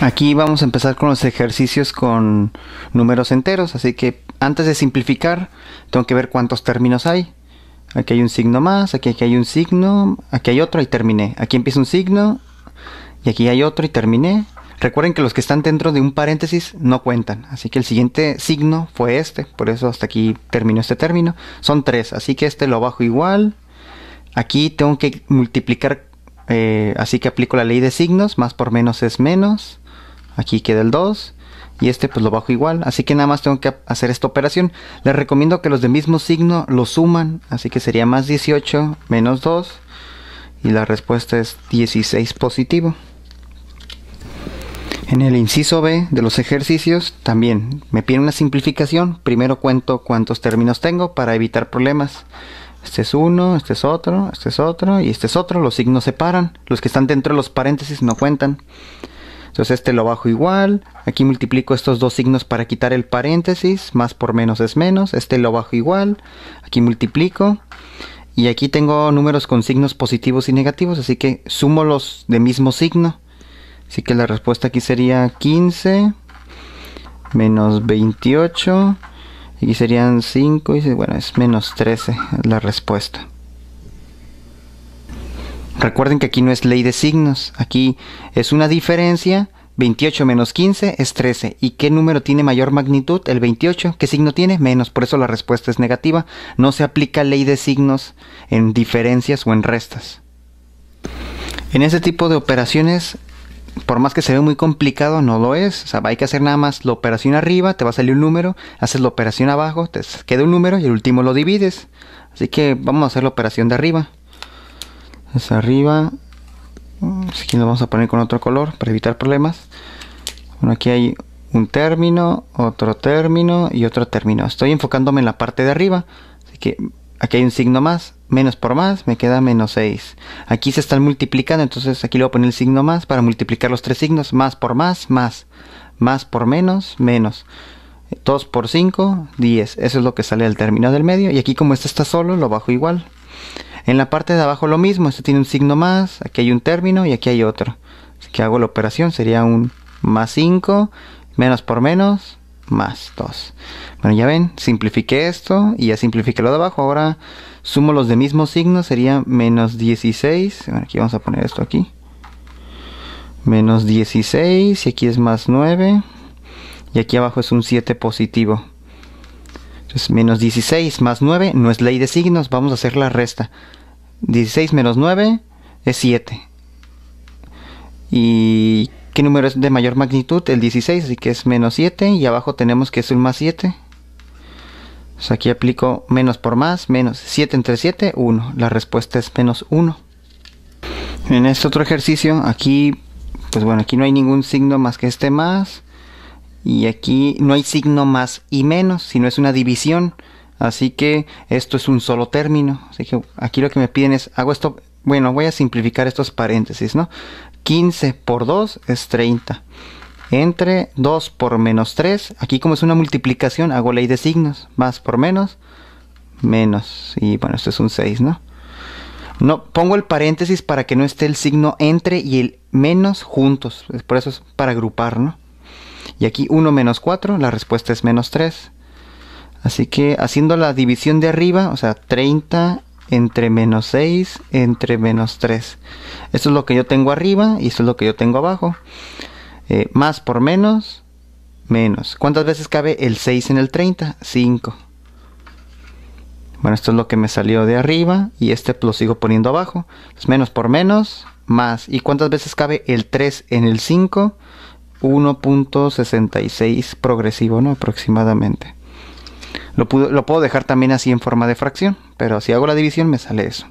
Aquí vamos a empezar con los ejercicios con números enteros, así que antes de simplificar tengo que ver cuántos términos hay. Aquí hay un signo más, aquí, hay un signo, aquí hay otro y terminé. Aquí empieza un signo y aquí hay otro y terminé. Recuerden que los que están dentro de un paréntesis no cuentan, así que el siguiente signo fue este, por eso hasta aquí terminó este término. Son tres, así que este lo bajo igual. Aquí tengo que multiplicar, eh, así que aplico la ley de signos, más por menos es menos. Aquí queda el 2 y este pues lo bajo igual, así que nada más tengo que hacer esta operación. Les recomiendo que los de mismo signo lo suman, así que sería más 18 menos 2 y la respuesta es 16 positivo. En el inciso B de los ejercicios también me piden una simplificación, primero cuento cuántos términos tengo para evitar problemas. Este es uno, este es otro, este es otro y este es otro. Los signos separan, Los que están dentro de los paréntesis no cuentan. Entonces este lo bajo igual, aquí multiplico estos dos signos para quitar el paréntesis, más por menos es menos, este lo bajo igual, aquí multiplico. Y aquí tengo números con signos positivos y negativos, así que sumo los de mismo signo. Así que la respuesta aquí sería 15 menos 28. Aquí serían 5 y bueno, es menos 13 la respuesta. Recuerden que aquí no es ley de signos, aquí es una diferencia. 28 menos 15 es 13. ¿Y qué número tiene mayor magnitud? El 28. ¿Qué signo tiene? Menos. Por eso la respuesta es negativa. No se aplica ley de signos en diferencias o en restas. En ese tipo de operaciones, por más que se ve muy complicado, no lo es. hay que hacer nada más la operación arriba, te va a salir un número, haces la operación abajo, te queda un número y el último lo divides. Así que vamos a hacer la operación de arriba. Es arriba aquí lo vamos a poner con otro color para evitar problemas bueno aquí hay un término otro término y otro término estoy enfocándome en la parte de arriba así que aquí hay un signo más menos por más me queda menos 6 aquí se están multiplicando entonces aquí le voy a poner el signo más para multiplicar los tres signos más por más más más por menos menos 2 por 5 10 eso es lo que sale del término del medio y aquí como este está solo lo bajo igual en la parte de abajo lo mismo, esto tiene un signo más, aquí hay un término y aquí hay otro. Así que hago la operación, sería un más 5, menos por menos, más 2. Bueno, ya ven, simplifiqué esto y ya simplifiqué lo de abajo. Ahora sumo los de mismo signo, sería menos 16. Bueno, aquí vamos a poner esto aquí. Menos 16 y aquí es más 9. Y aquí abajo es un 7 positivo. Entonces, menos 16 más 9 no es ley de signos, vamos a hacer la resta. 16 menos 9 es 7. ¿Y qué número es de mayor magnitud? El 16, así que es menos 7. Y abajo tenemos que es un más 7. entonces aquí aplico menos por más, menos 7 entre 7, 1. La respuesta es menos 1. En este otro ejercicio, aquí, pues bueno, aquí no hay ningún signo más que este más y aquí no hay signo más y menos, sino es una división. Así que esto es un solo término. Así que aquí lo que me piden es, hago esto, bueno, voy a simplificar estos paréntesis, ¿no? 15 por 2 es 30. Entre 2 por menos 3, aquí como es una multiplicación, hago ley de signos, más por menos, menos. Y bueno, esto es un 6, ¿no? No, pongo el paréntesis para que no esté el signo entre y el menos juntos. Por eso es para agrupar, ¿no? Y aquí 1 menos 4, la respuesta es menos 3. Así que haciendo la división de arriba, o sea, 30 entre menos 6 entre menos 3. Esto es lo que yo tengo arriba y esto es lo que yo tengo abajo. Eh, más por menos, menos. ¿Cuántas veces cabe el 6 en el 30? 5. Bueno, esto es lo que me salió de arriba y este lo sigo poniendo abajo. menos por menos, más. ¿Y cuántas veces cabe el 3 en el 5? 1.66 progresivo, ¿no? Aproximadamente. Lo, lo puedo dejar también así en forma de fracción, pero si hago la división me sale eso.